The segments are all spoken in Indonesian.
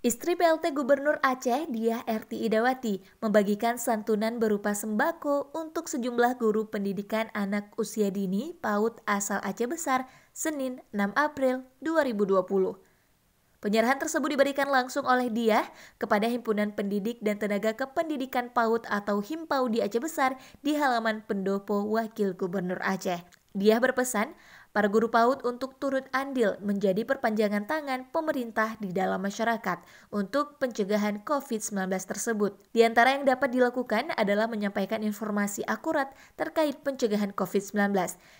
Istri PLT Gubernur Aceh, Dia RT Idawati, membagikan santunan berupa sembako untuk sejumlah guru pendidikan anak usia dini PAUD asal Aceh Besar, Senin 6 April 2020. Penyerahan tersebut diberikan langsung oleh Dia kepada Himpunan Pendidik dan Tenaga Kependidikan PAUD atau HIMPAU di Aceh Besar di halaman pendopo Wakil Gubernur Aceh. Dia berpesan, Para guru PAUD untuk turut andil menjadi perpanjangan tangan pemerintah di dalam masyarakat untuk pencegahan COVID-19 tersebut. Di antara yang dapat dilakukan adalah menyampaikan informasi akurat terkait pencegahan COVID-19.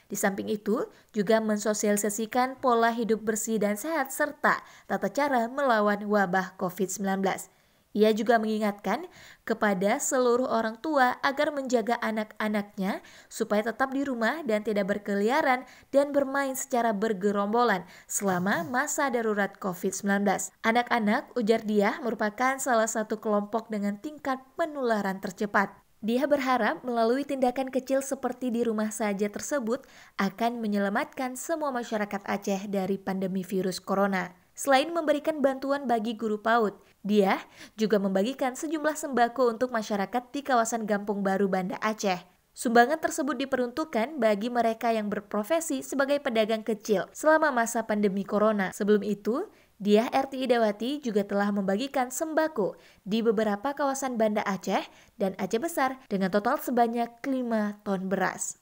Di samping itu, juga mensosialisasikan pola hidup bersih dan sehat serta tata cara melawan wabah COVID-19. Ia juga mengingatkan kepada seluruh orang tua agar menjaga anak-anaknya supaya tetap di rumah dan tidak berkeliaran dan bermain secara bergerombolan selama masa darurat COVID-19. Anak-anak, ujar dia, merupakan salah satu kelompok dengan tingkat penularan tercepat. Dia berharap melalui tindakan kecil seperti di rumah saja tersebut akan menyelamatkan semua masyarakat Aceh dari pandemi virus corona. Selain memberikan bantuan bagi guru PAUD, dia juga membagikan sejumlah sembako untuk masyarakat di kawasan Gampung Baru Banda Aceh. Sumbangan tersebut diperuntukkan bagi mereka yang berprofesi sebagai pedagang kecil selama masa pandemi corona. Sebelum itu, Dia RTI Dewati juga telah membagikan sembako di beberapa kawasan Banda Aceh dan Aceh Besar dengan total sebanyak 5 ton beras.